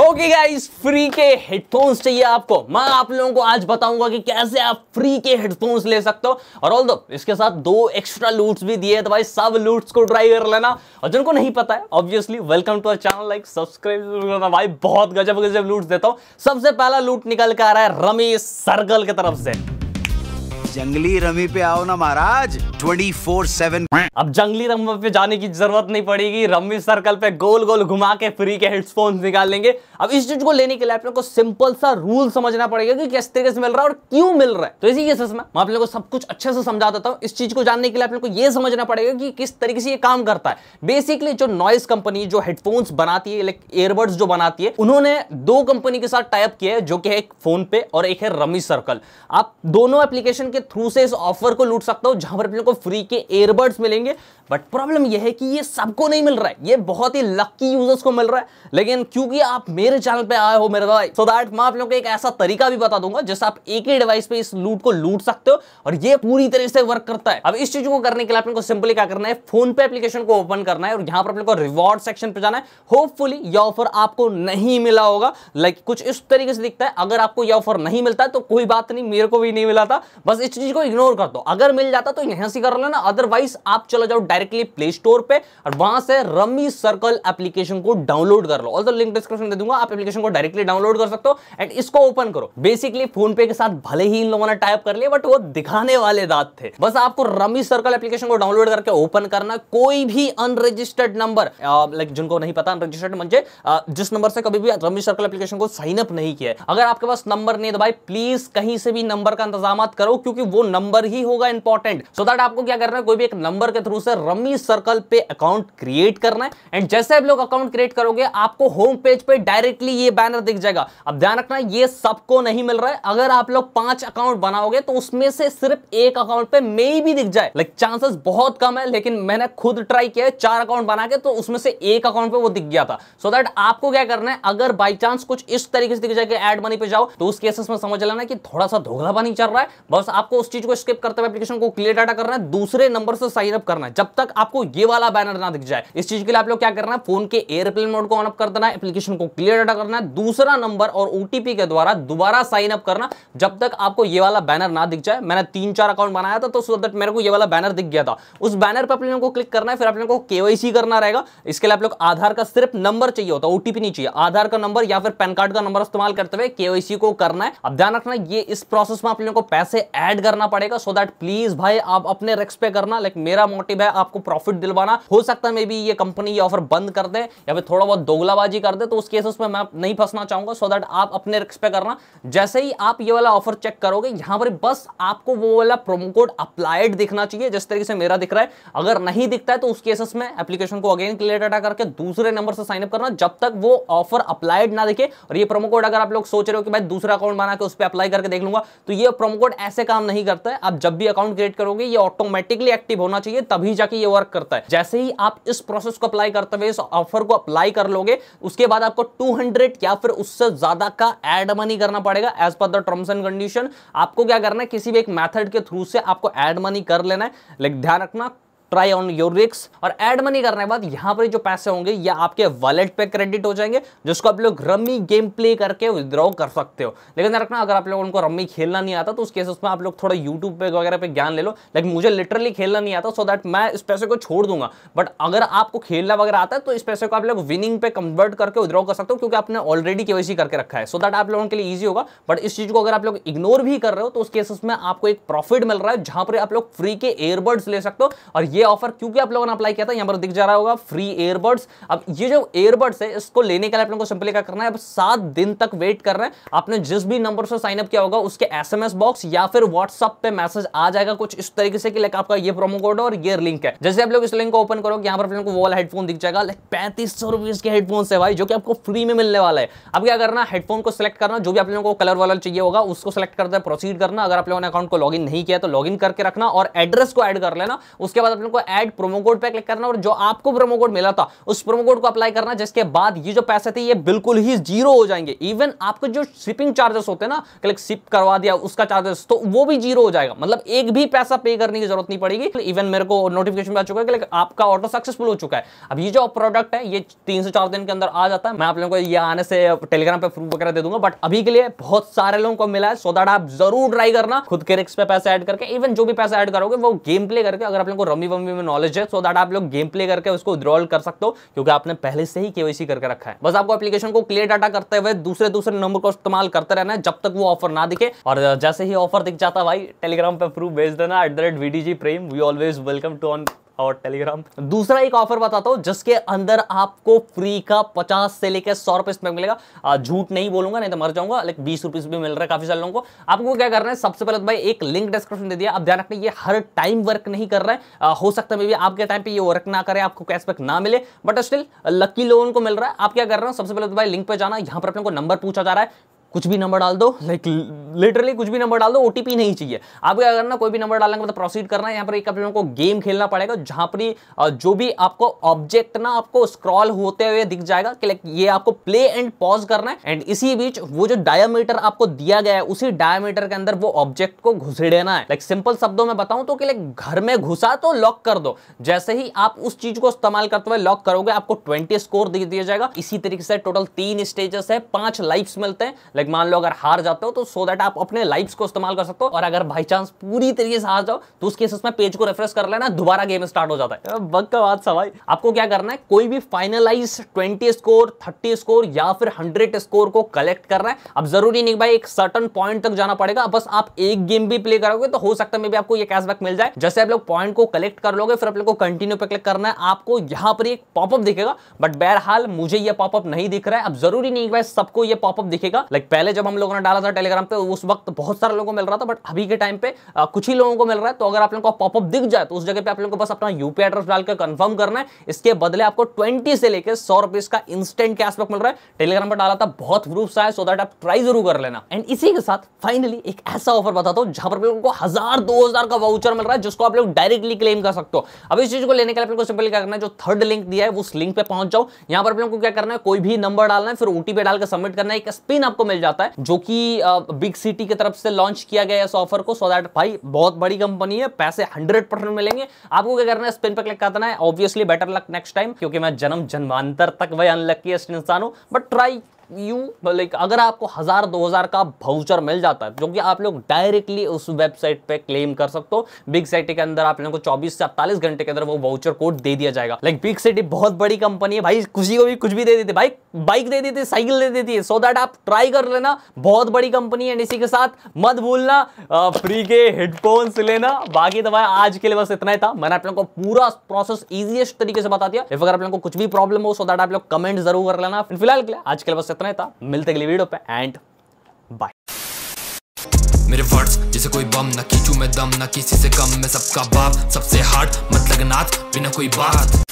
okay guys free के headphones चाहिए आपको मैं आप लोगों को आज बताऊंगा कि कैसे आप फ्री के हेडफोन्स ले सकते हो और ऑल दो इसके साथ दो एक्स्ट्रा लूट्स भी दिए तो भाई सब लूट्स को ट्राई कर लेना और जिनको नहीं पता है obviously welcome to our channel like subscribe करना भाई बहुत गजब गजब लूट्स देता हूँ सबसे पहला लूट निकल कर आ रहा है रमेश सर्कल की तरफ से जंगली रमी पे आओ ना महाराज 24/7 अब जंगली रमी पे जाने की जरूरत नहीं पड़ेगी रमी सर्कल पे गोल गोल घुमा के फ्री के हेडफोन निकाल लेंगे अब इस चीज को लेने के लिए आप लोग को सिंपल सा रूल समझना पड़ेगा कि किस तरीके से मिल रहा है और क्यों मिल रहा है तो इसी के सस में मैं आप लोग को सब कुछ अच्छे से समझा देता हूँ इस चीज को जानने के लिए आप लोग को ये समझना पड़ेगा कि किस तरीके से ये काम करता है बेसिकली जो नॉइस कंपनी जो हेडफोन्स बनाती है लाइक एयरबड्स जो बनाती है उन्होंने दो कंपनी के साथ टाइप किया है जो कि है एक फोन पे और एक है रमी सर्कल आप दोनों एप्लीकेशन के थ्रू से इस ऑफर को लूट सकता हूं जहां पर अपने को फ्री के एयरबड्स मिलेंगे बट प्रॉब्लम यह है कि ये सबको नहीं मिल रहा है ये बहुत ही लक्की यूजर्स को मिल रहा है लेकिन क्योंकि आप मेरे चैनल पे आए हो मेरे भाई सो दैट मैं आप लोगों को एक ऐसा तरीका भी बता दूंगा जिससे आप एक ही डिवाइस पे इस लूट को लूट सकते हो और ये पूरी तरह से वर्क करता है अब इस चीज को करने के लिए आपको सिंपली क्या करना है फोन पे एप्लीकेशन को ओपन करना है और यहां पर अपने को रिवॉर्ड सेक्शन पे जाना है होपफुली यह ऑफर आपको नहीं मिला होगा लाइक कुछ इस तरीके से दिखता है अगर आपको यह ऑफर नहीं मिलता तो कोई बात नहीं मेरे को भी नहीं मिला था बस इस चीज को इग्नोर कर दो अगर मिल जाता तो यहां से कर लेना अदरवाइज आप चले जाओ डायरेक्टली प्ले स्टोर पे और वहां से रमी सर्कल एप्लीकेशन को डाउनलोड कर लो ऑल लिंक डिस्क्रिप्शन दे दूंगा आप एप्लीकेशन को डायरेक्टली डाउनलोड कर सकते हो एंड इसको ओपन करो बेसिकली फोन पे के साथ भले ही इन लोगों ने टाइप कर लिया बट वो दिखाने वाले दांत थे बस आपको रमी सर्कल एप्लीकेशन को डाउनलोड करके ओपन करना कोई भी अनरजिस्टर्ड नंबर लाइक जिनको नहीं पता अनरजिस्टर्ड मुझे जिस नंबर से कभी भी रमी सर्कल एप्लीकेशन को साइन अप नहीं किया अगर आपके पास नंबर नहीं तो भाई प्लीज कहीं से भी नंबर का इंतजाम करो क्योंकि वो नंबर ही होगा इंपॉर्टेंट सो दैट आपको क्या करना है कोई भी एक नंबर के थ्रू से रमी सर्कल पे अकाउंट क्रिएट करना है एंड जैसे आप लोग अकाउंट क्रिएट करोगे आपको होम पेज पे डायरेक्टली ये बैनर दिख जाएगा अब ध्यान रखना ये सबको नहीं मिल रहा है अगर आप लोग पांच अकाउंट बनाओगे तो उसमें से सिर्फ एक अकाउंट पे मे भी दिख जाए लाइक चांसेस बहुत कम है लेकिन मैंने खुद ट्राई किया है चार अकाउंट बना के तो उसमें से एक अकाउंट पे वो दिख गया था सो so दैट आपको क्या करना है अगर बाई चांस कुछ इस तरीके से दिख जाए कि एड मनी पे जाओ तो उस केसेस में समझ लेना कि थोड़ा सा धोखलापा बनी चल रहा है बस आपको आपको उस चीज को स्किप करते हुए एप्लीकेशन को क्लियर डाटा करना है दूसरे नंबर से साइन अप करना है जब तक आपको ये वाला बैनर ना दिख जाए इस चीज के लिए आप लोग क्या करना है फोन के एयरप्लेन मोड को ऑन अप कर देना है एप्लीकेशन को क्लियर डाटा करना है दूसरा नंबर और ओटीपी के द्वारा दोबारा साइन अप करना जब तक आपको ये वाला बैनर ना दिख जाए मैंने तीन चार अकाउंट बनाया था तो सो दैट मेरे को ये वाला बैनर दिख गया था उस बैनर पर आप लोगों को क्लिक करना है फिर आप लोगों को केवाईसी करना रहेगा इसके लिए आप लोग आधार का सिर्फ नंबर चाहिए होता है ओटीपी नहीं चाहिए आधार का नंबर या फिर पैन कार्ड का नंबर इस्तेमाल करते हुए केवाईसी को करना है अब ध्यान रखना ये इस प्रोसेस में आप लोगों को पैसे ऐड ऐड करना पड़ेगा सो दैट प्लीज भाई आप अपने रिक्स पे करना लाइक मेरा मोटिव है आपको प्रॉफिट दिलवाना हो सकता है मे बी ये कंपनी ये ऑफर बंद कर दे या फिर थोड़ा बहुत दोगलाबाजी कर दे तो उस केसेस में मैं नहीं फंसना चाहूंगा सो दैट आप अपने रिक्स पे करना जैसे ही आप ये वाला ऑफर चेक करोगे यहां पर बस आपको वो वाला प्रोमो कोड अप्लाइड दिखना चाहिए जिस तरीके से मेरा दिख रहा है अगर नहीं दिखता है तो उस केसेस में एप्लीकेशन को अगेन क्लियर डाटा करके दूसरे नंबर से साइनअप करना जब तक वो ऑफर अप्लाइड ना दिखे और ये प्रोमो कोड अगर आप लोग सोच रहे हो कि भाई दूसरा अकाउंट बना के उस पर अप्लाई करके देख लूंगा तो ये प्रोमो कोड ऐसे काम काम नहीं करता है आप जब भी अकाउंट क्रिएट करोगे ये ऑटोमेटिकली एक्टिव होना चाहिए तभी जाके ये वर्क करता है जैसे ही आप इस प्रोसेस को अप्लाई करते हुए इस ऑफर को अप्लाई कर लोगे उसके बाद आपको 200 या फिर उससे ज्यादा का एड मनी करना पड़ेगा as per the terms and condition आपको क्या करना है किसी भी एक मैथड के थ्रू से आपको एड मनी कर लेना है लेकिन ध्यान रखना ट्राई ऑन योर रिक्स और एड मनी करने के बाद यहाँ पर जो पैसे होंगे ये आपके वॉलेट पे क्रेडिट हो जाएंगे जिसको आप लोग रम्मी गेम प्ले करके विद्रॉ कर सकते हो लेकिन रखना अगर आप लोगों को रम्मी खेलना नहीं आता तो उस केस उसमें आप लोग थोड़ा यूट्यूब पे वगैरह पे ज्ञान ले लो लेकिन मुझे लिटरली खेलना नहीं आता सो so दैट मैं इस पैसे को छोड़ दूंगा बट अगर आपको खेलना वगैरह आता है तो इस पैसे को आप लोग विनिंग पे कन्वर्ट करके विद्रॉ कर सकते हो क्योंकि आपने ऑलरेडी केवाईसी करके रखा है सो so दैट आप लोगों के लिए ईजी होगा बट इस चीज़ को अगर आप लोग इग्नोर भी कर रहे हो तो उस केसेस में आपको एक प्रॉफिट मिल रहा है जहां पर आप लोग फ्री के एयरबड्स ले सकते हो और ये ऑफर क्योंकि आप लोगों ने अप्लाई किया था यहाँ पर दिख जा रहा होगा फ्री एयरबड्स अब ये जो एयरबड्स है इसको लेने के लिए आप लोगों को सिंपली क्या करना है अब सात दिन तक वेट कर रहे हैं आपने जिस भी नंबर से साइनअप किया होगा उसके एस बॉक्स या फिर व्हाट्सअप पे मैसेज आ जाएगा कुछ इस तरीके से कि लाइक आपका ये प्रोमो कोड और ये लिंक है जैसे आप लोग इस लिंक को ओपन करोगे यहाँ पर आपको वो वाला हेडफोन दिख जाएगा लाइक पैंतीस सौ रुपीज के हेडफोन है भाई जो कि आपको फ्री में मिलने वाला है अब क्या करना हेडफोन को सिलेक्ट करना जो भी आप लोगों को कलर वाला चाहिए होगा उसको सिलेक्ट करते हैं प्रोसीड करना अगर आप लोगों ने अकाउंट को लॉग नहीं किया तो लॉग करके रखना और एड्रेस को एड कर लेना उसके बाद बटन को एड प्रोमो कोड पे क्लिक करना और जो आपको प्रोमो कोड मिला था उस प्रोमो कोड को अप्लाई करना जिसके बाद ये जो पैसे थे ये बिल्कुल ही जीरो हो जाएंगे इवन आपको जो शिपिंग चार्जेस होते हैं ना क्लिक शिप करवा दिया उसका चार्जेस तो वो भी जीरो हो जाएगा मतलब एक भी पैसा पे करने की जरूरत नहीं पड़ेगी इवन मेरे को नोटिफिकेशन आ चुका है कि आपका ऑटो सक्सेसफुल हो चुका है अब ये जो प्रोडक्ट है ये तीन से चार दिन के अंदर आ जाता है मैं आप लोगों को ये आने से टेलीग्राम पे प्रूफ वगैरह दे दूंगा बट अभी के लिए बहुत सारे लोगों को मिला है सो दैट आप जरूर ट्राई करना खुद के रिक्स पे पैसा ऐड करके इवन जो भी पैसा ऐड करोगे वो गेम प्ले करके अगर आप लोगों को रमी एवं वी में नॉलेज है सो दैट आप लोग गेम प्ले करके उसको विद्रॉल कर सकते हो क्योंकि आपने पहले से ही केवाईसी करके रखा है बस आपको एप्लीकेशन को क्लियर डाटा करते हुए दूसरे दूसरे नंबर को इस्तेमाल करते रहना है जब तक वो ऑफर ना दिखे और जैसे ही ऑफर दिख जाता भाई टेलीग्राम पर प्रूफ भेज देना at the rate V D G Prem we always welcome to on और टेलीग्राम दूसरा एक ऑफर बताता हूँ जिसके अंदर आपको फ्री का पचास से लेकर सौ रुपए इसमें मिलेगा झूठ नहीं बोलूंगा नहीं तो मर जाऊंगा लेकिन बीस रुपीज़ भी मिल रहा है काफ़ी सारे लोगों को आपको क्या करना है सबसे पहले तो भाई एक लिंक डिस्क्रिप्शन दे दिया आप ध्यान रखना ये हर टाइम वर्क नहीं कर रहा है आ, हो सकता है मे भी आपके टाइम पर ये वर्क ना करे आपको कैशबैक ना मिले बट स्टिल लकी लोगों को मिल रहा है आप क्या कर रहे हो सबसे पहले तो भाई लिंक पर जाना यहाँ पर अपने को नंबर पूछा जा रहा है कुछ भी नंबर डाल दो लाइक लिटरली कुछ भी नंबर डाल दो ओटीपी नहीं चाहिए आप क्या करना कोई भी नंबर डालने का मतलब प्रोसीड करना है यहाँ पर एक अपने को गेम खेलना पड़ेगा जहाँ पर जो भी आपको ऑब्जेक्ट ना आपको स्क्रॉल होते हुए दिख जाएगा कि लाइक ये आपको प्ले एंड पॉज करना है एंड इसी बीच वो जो डायमीटर आपको दिया गया है उसी डायमीटर के अंदर वो ऑब्जेक्ट को घुसे देना है लाइक सिंपल शब्दों में बताऊँ तो कि लाइक घर में घुसा तो लॉक कर दो जैसे ही आप उस चीज को इस्तेमाल करते हुए लॉक करोगे आपको ट्वेंटी स्कोर दे दिया जाएगा इसी तरीके से टोटल तीन स्टेजेस है पांच लाइफ्स मिलते हैं लाइक मान लो अगर हार जाते हो तो सो so दैट आप अपने लाइक्स को इस्तेमाल कर सकते हो और अगर बाई चांस पूरी तरीके से हार जाओ तो उस केसेस में पेज को रेफरेंस कर लेना दोबारा गेम स्टार्ट हो जाता है बग का बात सवाल आपको क्या करना है कोई भी finalize twenty score thirty score या फिर हंड्रेड स्कोर को कलेक्ट करना है अब जरूरी नहीं भाई एक सर्टन पॉइंट तक जाना पड़ेगा बस आप एक गेम भी प्ले करोगे तो हो सकता है मे भी आपको ये कैशबैक मिल जाए जैसे आप लोग पॉइंट को कलेक्ट कर लोगे फिर आप लोग को कंटिन्यू पे क्लिक करना है आपको यहाँ पर एक पॉपअप दिखेगा बट बहरहाल मुझे ये पॉपअप नहीं दिख रहा है अब जरूरी नहीं भाई सबको ये पॉपअप दिखेगा लाइक पहले जब हम लोगों ने डाला था टेलीग्राम पे उस वक्त बहुत सारे लोगों को मिल रहा था बट अभी के टाइम पे कुछ ही लोगों को मिल रहा है तो अगर आप लोगों को पॉपअप दिख जाए तो उस जगह पे आप लोगों को बस अपना यूपीआई एड्रेस डालकर कंफर्म करना है इसके बदले आपको ट्वेंटी से लेकर सौ रुपीज का इंस्टेंट कैशबैक मिल रहा है टेलीग्राम पर डाला था बहुत प्रूफ है सो दैट आप ट्राई जरूर कर लेना एंड इसी के साथ फाइनली एक ऐसा ऑफर बताता हूँ जहां पर उनको हजार दो हजार का वाउचर मिल रहा है जिसको आप लोग डायरेक्टली क्लेम कर सकते हो अब इस चीज को लेने के लिए आपको सिंपल क्या करना है जो थर्ड लिंक दिया है उस लिंक पे पहुंच जाओ यहाँ पर आप लोग को क्या करना है कोई भी नंबर डालना है फिर ओटीपी डालकर सबमिट करना है एक स्पिन आपको मिल जाता है जो कि बिग सिटी की तरफ से लॉन्च किया गया इस ऑफर को सो दैट भाई बहुत बड़ी कंपनी है पैसे हंड्रेड परसेंट मिलेंगे आपको क्या करना है स्पिन पर क्लिक करना है obviously better luck next time क्योंकि मैं जन्म जन्मांतर तक वही अनलक्कीस्ट इंसान हूं बट ट्राई यू लाइक अगर आपको हज़ार दो हज़ार का भाउचर मिल जाता है जो कि आप लोग डायरेक्टली उस वेबसाइट पे क्लेम कर सकते हो बिग सिटी के अंदर आप लोगों को 24 से 48 घंटे के अंदर वो वाउचर कोड दे दिया जाएगा लाइक बिग सिटी बहुत बड़ी कंपनी है भाई किसी को भी कुछ भी दे देती भाई बाइक दे देती साइकिल दे देती है सो दैट आप ट्राई कर लेना बहुत बड़ी कंपनी है इसी के साथ मत भूलना फ्री के हेडफोन्स लेना बाकी तो भाई आज के लिए बस इतना ही था मैंने आप लोगों को पूरा प्रोसेस इजिएस्ट तरीके से बता दिया अगर आप लोगों को कुछ भी प्रॉब्लम हो सो दैट आप लोग कमेंट जरूर कर लेना फिलहाल के लिए आज के लिए बस इतना ही था मिलते अगली वीडियो पे एंड बाय मेरे वर्ड्स जैसे कोई बम न खींचू मैं दम न किसी से कम मैं सबका बाप सबसे हार्ड मत मतलब लगनाथ बिना कोई बात